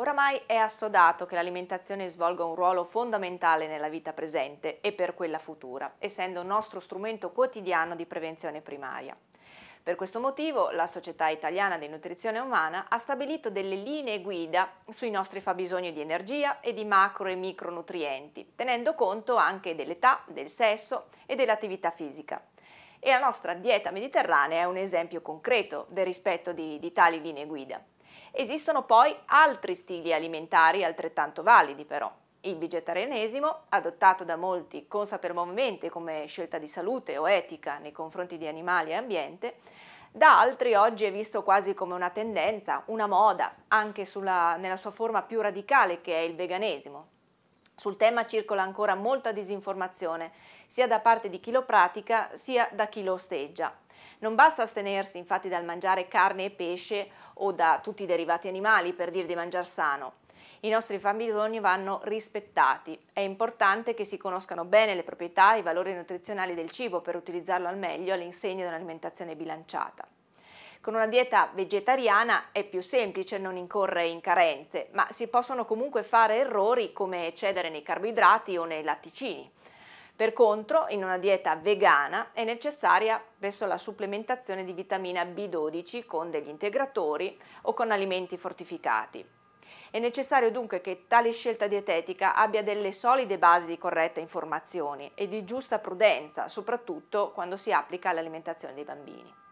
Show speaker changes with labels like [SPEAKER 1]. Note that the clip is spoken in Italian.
[SPEAKER 1] Oramai è assodato che l'alimentazione svolga un ruolo fondamentale nella vita presente e per quella futura, essendo un nostro strumento quotidiano di prevenzione primaria. Per questo motivo la Società Italiana di Nutrizione Umana ha stabilito delle linee guida sui nostri fabbisogni di energia e di macro e micronutrienti, tenendo conto anche dell'età, del sesso e dell'attività fisica. E la nostra dieta mediterranea è un esempio concreto del rispetto di, di tali linee guida. Esistono poi altri stili alimentari altrettanto validi però. Il vegetarianesimo, adottato da molti consapevolmente come scelta di salute o etica nei confronti di animali e ambiente, da altri oggi è visto quasi come una tendenza, una moda, anche sulla, nella sua forma più radicale che è il veganesimo. Sul tema circola ancora molta disinformazione, sia da parte di chi lo pratica sia da chi lo osteggia, non basta astenersi infatti dal mangiare carne e pesce o da tutti i derivati animali per dire di mangiare sano. I nostri fabbisogni vanno rispettati. È importante che si conoscano bene le proprietà e i valori nutrizionali del cibo per utilizzarlo al meglio all'insegna di un'alimentazione bilanciata. Con una dieta vegetariana è più semplice non incorrere in carenze, ma si possono comunque fare errori come eccedere nei carboidrati o nei latticini. Per contro, in una dieta vegana è necessaria spesso la supplementazione di vitamina B12 con degli integratori o con alimenti fortificati. È necessario dunque che tale scelta dietetica abbia delle solide basi di corrette informazioni e di giusta prudenza, soprattutto quando si applica all'alimentazione dei bambini.